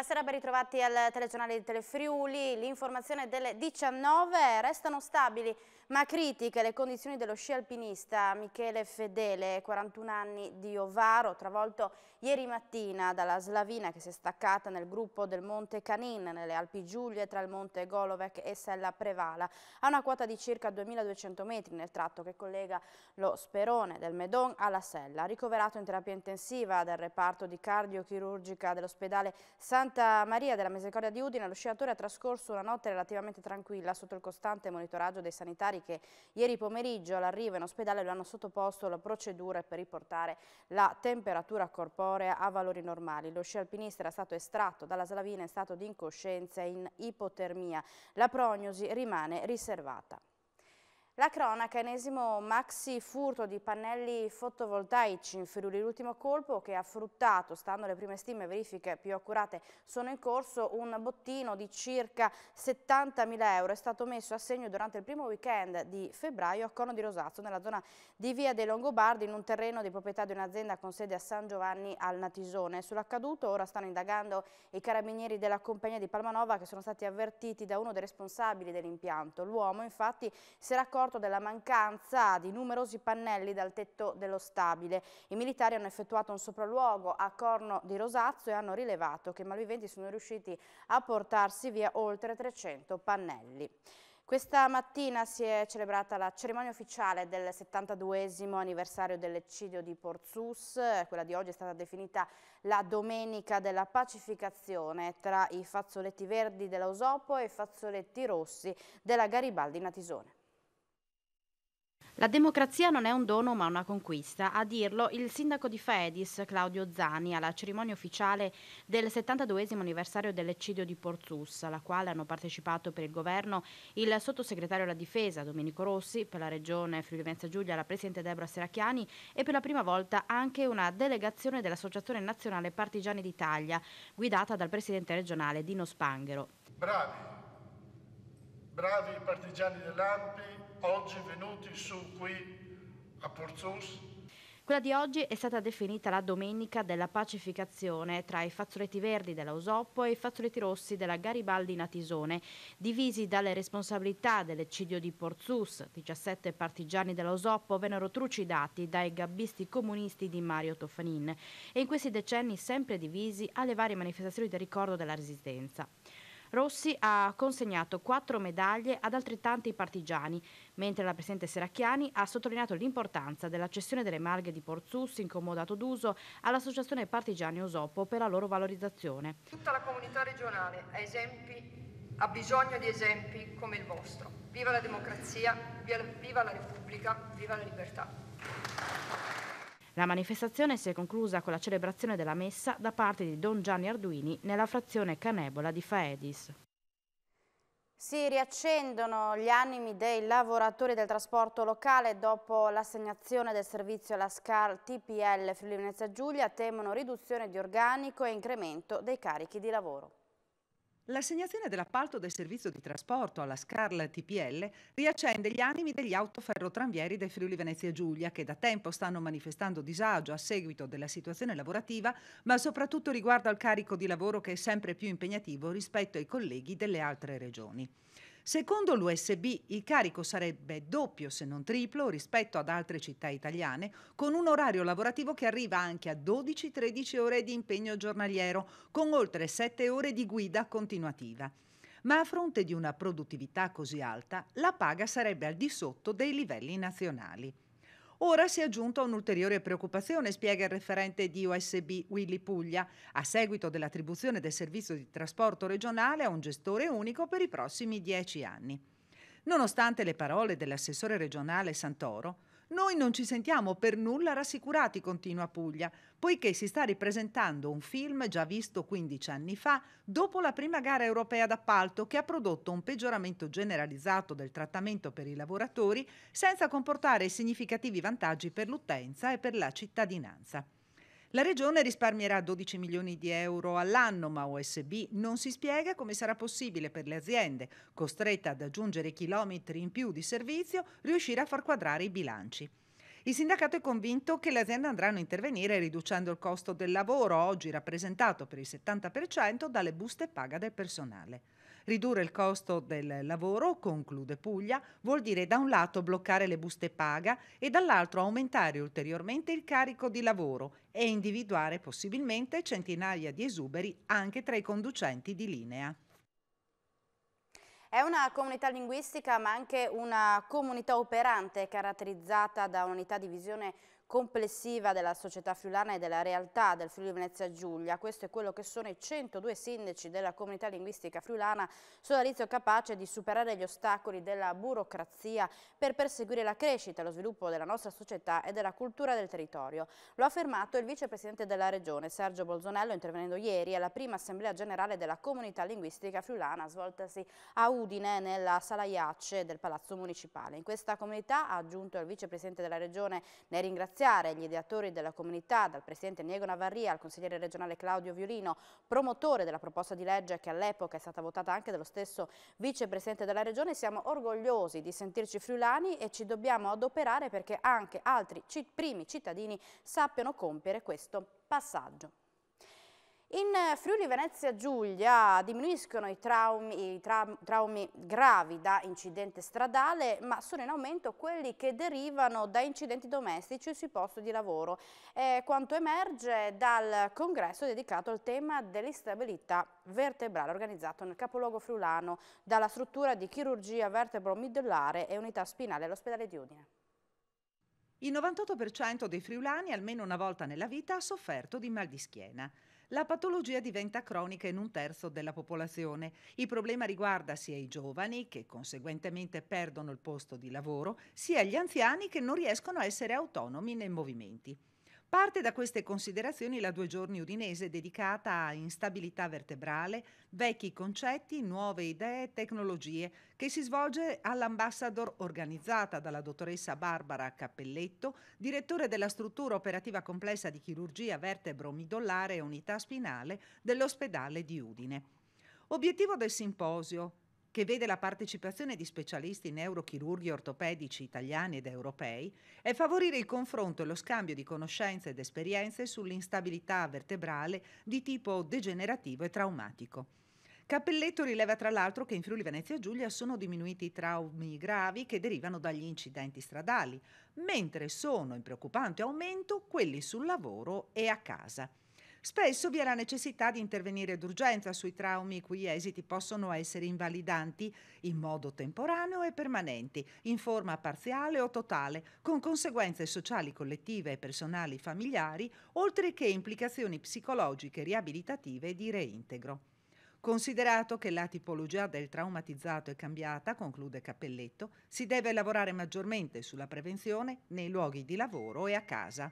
buonasera, ben ritrovati al telegiornale di Telefriuli. L'informazione delle 19 restano stabili ma critiche le condizioni dello sci alpinista Michele Fedele, 41 anni di Ovaro, travolto ieri mattina dalla slavina che si è staccata nel gruppo del Monte Canin, nelle Alpi Giulie, tra il Monte Golovec e Sella Prevala, a una quota di circa 2200 metri nel tratto che collega lo Sperone del Medon alla Sella. Ricoverato in terapia intensiva dal reparto di cardiochirurgica dell'ospedale Santa Maria della Misericordia di Udine, lo sciatore ha trascorso una notte relativamente tranquilla sotto il costante monitoraggio dei sanitari cariche. Ieri pomeriggio all'arrivo in ospedale lo hanno sottoposto alla procedura per riportare la temperatura corporea a valori normali. Lo sci alpinista era stato estratto dalla slavina in stato di incoscienza e in ipotermia. La prognosi rimane riservata. La cronaca, enesimo maxi furto di pannelli fotovoltaici in Friuli, l'ultimo colpo che ha fruttato, stando alle prime stime verifiche più accurate, sono in corso un bottino di circa 70.000 euro, è stato messo a segno durante il primo weekend di febbraio a Corno di Rosazzo, nella zona di Via dei Longobardi, in un terreno di proprietà di un'azienda con sede a San Giovanni al Natisone. Sull'accaduto ora stanno indagando i carabinieri della compagnia di Palmanova che sono stati avvertiti da uno dei responsabili dell'impianto. L'uomo infatti si era accorto accorto della mancanza di numerosi pannelli dal tetto dello stabile. I militari hanno effettuato un sopralluogo a Corno di Rosazzo e hanno rilevato che i malviventi sono riusciti a portarsi via oltre 300 pannelli. Questa mattina si è celebrata la cerimonia ufficiale del 72 anniversario dell'eccidio di Porzus, quella di oggi è stata definita la domenica della pacificazione tra i fazzoletti verdi della e i fazzoletti rossi della Garibaldi Natisone. La democrazia non è un dono ma una conquista, a dirlo il sindaco di Fedis, Claudio Zani alla cerimonia ufficiale del 72 anniversario dell'eccidio di Porzus, alla quale hanno partecipato per il governo il sottosegretario alla difesa Domenico Rossi, per la regione Friuli Venezia Giulia la presidente Deborah Seracchiani e per la prima volta anche una delegazione dell'Associazione Nazionale Partigiani d'Italia, guidata dal presidente regionale Dino Spanghero. Bravi, bravi partigiani dell'Ampi oggi venuti su qui a Porzus. Quella di oggi è stata definita la domenica della pacificazione tra i fazzoletti verdi dell'Ausoppo e i fazzoletti rossi della Garibaldi Natisone, divisi dalle responsabilità dell'eccidio di Porzus. 17 partigiani dell'Ausoppo vennero trucidati dai gabbisti comunisti di Mario Toffanin e in questi decenni sempre divisi alle varie manifestazioni del ricordo della resistenza. Rossi ha consegnato quattro medaglie ad altrettanti partigiani, mentre la Presidente Seracchiani ha sottolineato l'importanza della cessione delle malghe di Porzus incomodato d'uso all'Associazione Partigiani Osopo per la loro valorizzazione. Tutta la comunità regionale ha, esempi, ha bisogno di esempi come il vostro. Viva la democrazia, viva la Repubblica, viva la libertà. La manifestazione si è conclusa con la celebrazione della messa da parte di Don Gianni Arduini nella frazione Canebola di Faedis. Si riaccendono gli animi dei lavoratori del trasporto locale dopo l'assegnazione del servizio alla SCAR TPL Friuli Venezia Giulia temono riduzione di organico e incremento dei carichi di lavoro. L'assegnazione dell'appalto del servizio di trasporto alla Scarl TPL riaccende gli animi degli autoferrotranvieri del Friuli Venezia Giulia che da tempo stanno manifestando disagio a seguito della situazione lavorativa, ma soprattutto riguardo al carico di lavoro che è sempre più impegnativo rispetto ai colleghi delle altre regioni. Secondo l'USB il carico sarebbe doppio se non triplo rispetto ad altre città italiane, con un orario lavorativo che arriva anche a 12-13 ore di impegno giornaliero, con oltre 7 ore di guida continuativa ma a fronte di una produttività così alta la paga sarebbe al di sotto dei livelli nazionali. Ora si è aggiunta un'ulteriore preoccupazione, spiega il referente di USB Willy Puglia, a seguito dell'attribuzione del servizio di trasporto regionale a un gestore unico per i prossimi dieci anni. Nonostante le parole dell'assessore regionale Santoro, noi non ci sentiamo per nulla rassicurati, continua Puglia, poiché si sta ripresentando un film già visto 15 anni fa, dopo la prima gara europea d'appalto che ha prodotto un peggioramento generalizzato del trattamento per i lavoratori senza comportare significativi vantaggi per l'utenza e per la cittadinanza. La regione risparmierà 12 milioni di euro all'anno, ma OSB non si spiega come sarà possibile per le aziende, costrette ad aggiungere chilometri in più di servizio, riuscire a far quadrare i bilanci. Il sindacato è convinto che le aziende andranno a intervenire riducendo il costo del lavoro, oggi rappresentato per il 70% dalle buste paga del personale. Ridurre il costo del lavoro, conclude Puglia, vuol dire da un lato bloccare le buste paga e dall'altro aumentare ulteriormente il carico di lavoro e individuare possibilmente centinaia di esuberi anche tra i conducenti di linea. È una comunità linguistica ma anche una comunità operante caratterizzata da unità di visione complessiva della società friulana e della realtà del Friuli Venezia Giulia. Questo è quello che sono i 102 sindaci della comunità linguistica friulana, sodalizio capace di superare gli ostacoli della burocrazia per perseguire la crescita e lo sviluppo della nostra società e della cultura del territorio. Lo ha affermato il vicepresidente della regione Sergio Bolzonello intervenendo ieri alla prima assemblea generale della comunità linguistica friulana svoltasi a Udine nella sala Iace del Palazzo Municipale. In questa comunità, ha aggiunto il vicepresidente della regione, ne ringrazio ringraziare gli ideatori della comunità, dal presidente Niego Navarria al consigliere regionale Claudio Violino, promotore della proposta di legge che all'epoca è stata votata anche dallo stesso vicepresidente della regione. Siamo orgogliosi di sentirci friulani e ci dobbiamo adoperare perché anche altri primi cittadini sappiano compiere questo passaggio. In Friuli Venezia Giulia diminuiscono i traumi, i tra, traumi, gravi da incidente stradale, ma sono in aumento quelli che derivano da incidenti domestici sui posti di lavoro, eh, quanto emerge dal congresso dedicato al tema dell'instabilità vertebrale organizzato nel capoluogo friulano dalla struttura di chirurgia vertebro-midellare e unità spinale all'ospedale di Udine. Il 98% dei friulani almeno una volta nella vita ha sofferto di mal di schiena la patologia diventa cronica in un terzo della popolazione. Il problema riguarda sia i giovani, che conseguentemente perdono il posto di lavoro, sia gli anziani che non riescono a essere autonomi nei movimenti. Parte da queste considerazioni la due giorni udinese dedicata a instabilità vertebrale, vecchi concetti, nuove idee e tecnologie, che si svolge all'Ambassador organizzata dalla dottoressa Barbara Cappelletto, direttore della struttura operativa complessa di chirurgia vertebro-midollare e unità spinale dell'ospedale di Udine. Obiettivo del simposio che vede la partecipazione di specialisti neurochirurghi ortopedici italiani ed europei, è favorire il confronto e lo scambio di conoscenze ed esperienze sull'instabilità vertebrale di tipo degenerativo e traumatico. Cappelletto rileva tra l'altro che in Friuli Venezia Giulia sono diminuiti i traumi gravi che derivano dagli incidenti stradali, mentre sono in preoccupante aumento quelli sul lavoro e a casa. Spesso vi è la necessità di intervenire d'urgenza sui traumi i cui esiti possono essere invalidanti in modo temporaneo e permanenti, in forma parziale o totale, con conseguenze sociali collettive e personali familiari, oltre che implicazioni psicologiche, riabilitative e di reintegro. Considerato che la tipologia del traumatizzato è cambiata, conclude Cappelletto, si deve lavorare maggiormente sulla prevenzione nei luoghi di lavoro e a casa.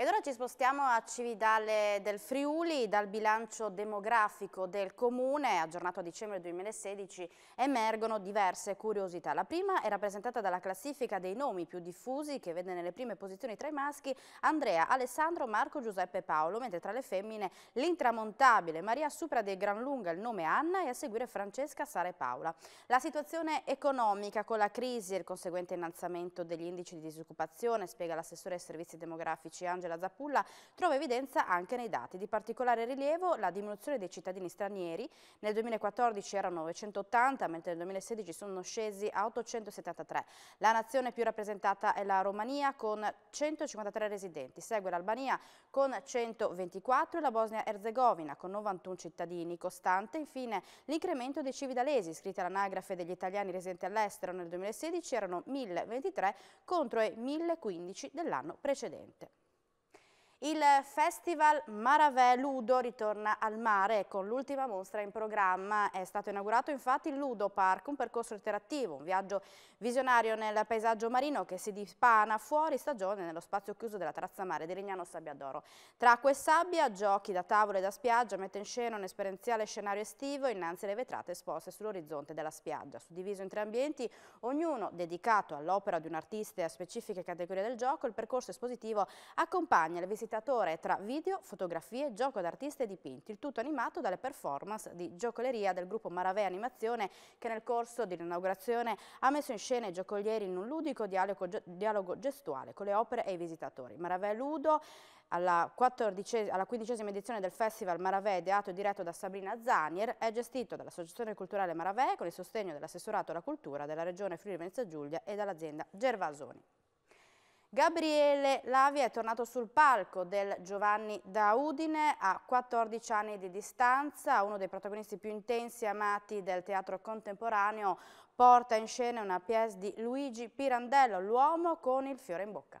Ed ora ci spostiamo a Cividale del Friuli, dal bilancio demografico del comune, aggiornato a dicembre 2016, emergono diverse curiosità. La prima è rappresentata dalla classifica dei nomi più diffusi, che vede nelle prime posizioni tra i maschi Andrea, Alessandro, Marco, Giuseppe e Paolo, mentre tra le femmine l'intramontabile Maria supera di gran lunga il nome Anna e a seguire Francesca, Sara e Paola. La situazione economica con la crisi e il conseguente innalzamento degli indici di disoccupazione, spiega l'assessore ai servizi demografici Angelo Angela Zappulla trova evidenza anche nei dati. Di particolare rilievo la diminuzione dei cittadini stranieri. Nel 2014 erano 980, mentre nel 2016 sono scesi a 873. La nazione più rappresentata è la Romania con 153 residenti, segue l'Albania con 124 e la Bosnia-Herzegovina con 91 cittadini. Costante infine l'incremento dei cividalesi iscritti all'anagrafe degli italiani residenti all'estero nel 2016 erano 1023 contro i 1015 dell'anno precedente. Il festival Maravè Ludo ritorna al mare con l'ultima mostra in programma. È stato inaugurato infatti il Ludo Park, un percorso interattivo, un viaggio visionario nel paesaggio marino che si dispana fuori stagione nello spazio chiuso della terrazza mare di Legnano Sabbia d'Oro. Tra acqua e sabbia, giochi da tavolo e da spiaggia, mette in scena un esperienziale scenario estivo innanzi alle vetrate esposte sull'orizzonte della spiaggia, suddiviso in tre ambienti, ognuno dedicato all'opera di un artista e a specifiche categorie del gioco. Il percorso espositivo accompagna le visite visitatore tra video, fotografie, gioco d'artista e dipinti, il tutto animato dalle performance di giocoleria del gruppo Maravè Animazione che nel corso dell'inaugurazione ha messo in scena i giocolieri in un ludico dialogo, dialogo gestuale con le opere e i visitatori. Maravè Ludo alla, alla quindicesima edizione del Festival Maravè, ideato e diretto da Sabrina Zanier, è gestito dall'Associazione Culturale Maravè con il sostegno dell'assessorato alla cultura della Regione Friuli Venezia Giulia e dall'azienda Gervasoni. Gabriele Lavi è tornato sul palco del Giovanni da Udine a 14 anni di distanza, uno dei protagonisti più intensi e amati del teatro contemporaneo, porta in scena una pièce di Luigi Pirandello, L'uomo con il fiore in bocca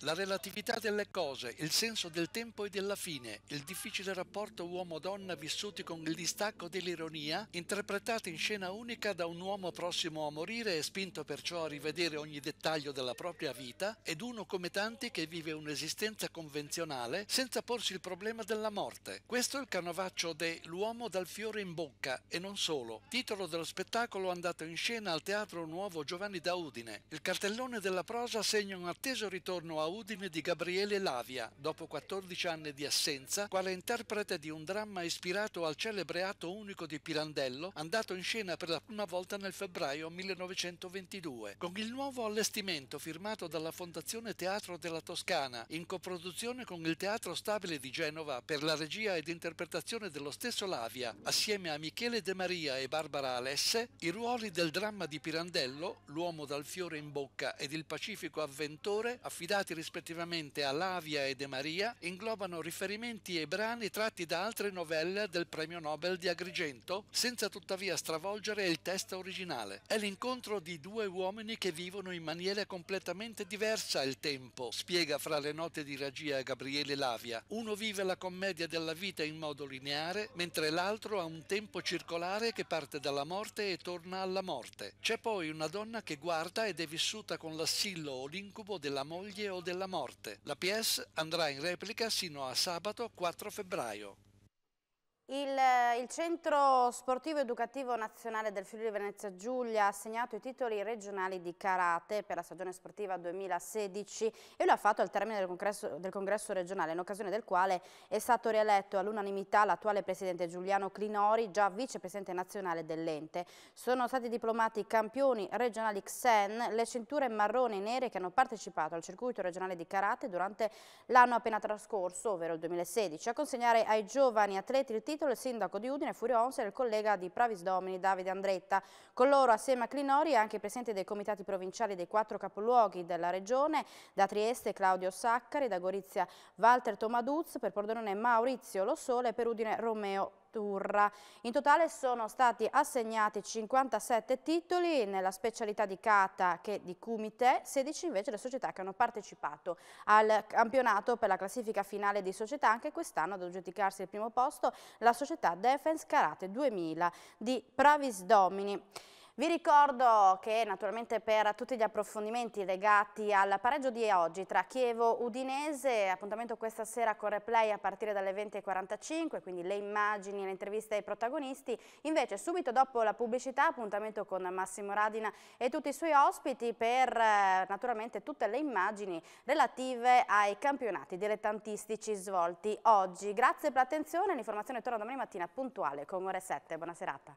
la relatività delle cose, il senso del tempo e della fine, il difficile rapporto uomo-donna vissuti con il distacco dell'ironia, interpretati in scena unica da un uomo prossimo a morire e spinto perciò a rivedere ogni dettaglio della propria vita, ed uno come tanti che vive un'esistenza convenzionale senza porsi il problema della morte. Questo è il canovaccio de L'uomo dal fiore in bocca e non solo, titolo dello spettacolo andato in scena al Teatro Nuovo Giovanni da Udine. Il cartellone della prosa segna un atteso ritorno a a Udine di Gabriele Lavia, dopo 14 anni di assenza, quale interprete di un dramma ispirato al celebre atto unico di Pirandello, andato in scena per la prima volta nel febbraio 1922. Con il nuovo allestimento firmato dalla Fondazione Teatro della Toscana, in coproduzione con il Teatro Stabile di Genova per la regia ed interpretazione dello stesso Lavia, assieme a Michele De Maria e Barbara Alesse, i ruoli del dramma di Pirandello, L'uomo dal fiore in bocca ed il pacifico avventore, affidati rispettivamente a Lavia e De Maria inglobano riferimenti e brani tratti da altre novelle del premio Nobel di Agrigento, senza tuttavia stravolgere il testo originale. È l'incontro di due uomini che vivono in maniera completamente diversa il tempo, spiega fra le note di regia Gabriele Lavia. Uno vive la commedia della vita in modo lineare, mentre l'altro ha un tempo circolare che parte dalla morte e torna alla morte. C'è poi una donna che guarda ed è vissuta con l'assillo o l'incubo della moglie o della morte. La PS andrà in replica sino a sabato 4 febbraio. Il, il, Centro Sportivo Educativo Nazionale del Friuli Venezia Giulia ha assegnato i titoli regionali di karate per la stagione sportiva 2016 e lo ha fatto al termine del congresso, del congresso regionale, in occasione del quale è stato rieletto all'unanimità l'attuale presidente Giuliano Clinori, già vicepresidente nazionale dell'ente. Sono stati diplomati i campioni regionali XEN le cinture marrone e nere che hanno partecipato al circuito regionale di karate durante l'anno appena trascorso, ovvero il 2016, a consegnare ai giovani atleti il titolo titolo il sindaco di Udine, Furio Onser e il collega di Pravis Domini, Davide Andretta. Con loro assieme a Clinori e anche i presidenti dei comitati provinciali dei quattro capoluoghi della regione, da Trieste Claudio Saccari, da Gorizia Walter Tomaduz, per Pordenone Maurizio Lo Sole e per Udine Romeo Turra. In totale sono stati assegnati 57 titoli nella specialità di kata che di kumite, 16 invece le società che hanno partecipato al campionato per la classifica finale di società. Anche quest'anno ad aggiudicarsi il primo posto la società Defense Karate 2000 di Pravis Domini. Vi ricordo che naturalmente per tutti gli approfondimenti legati al pareggio di oggi tra Chievo Udinese, appuntamento questa sera con replay a partire dalle 20.45, quindi le immagini, e le interviste ai protagonisti, invece subito dopo la pubblicità appuntamento con Massimo Radina e tutti i suoi ospiti per eh, naturalmente tutte le immagini relative ai campionati dilettantistici svolti oggi. Grazie per l'attenzione, l'informazione torna domani mattina puntuale con ore 7. Buona serata.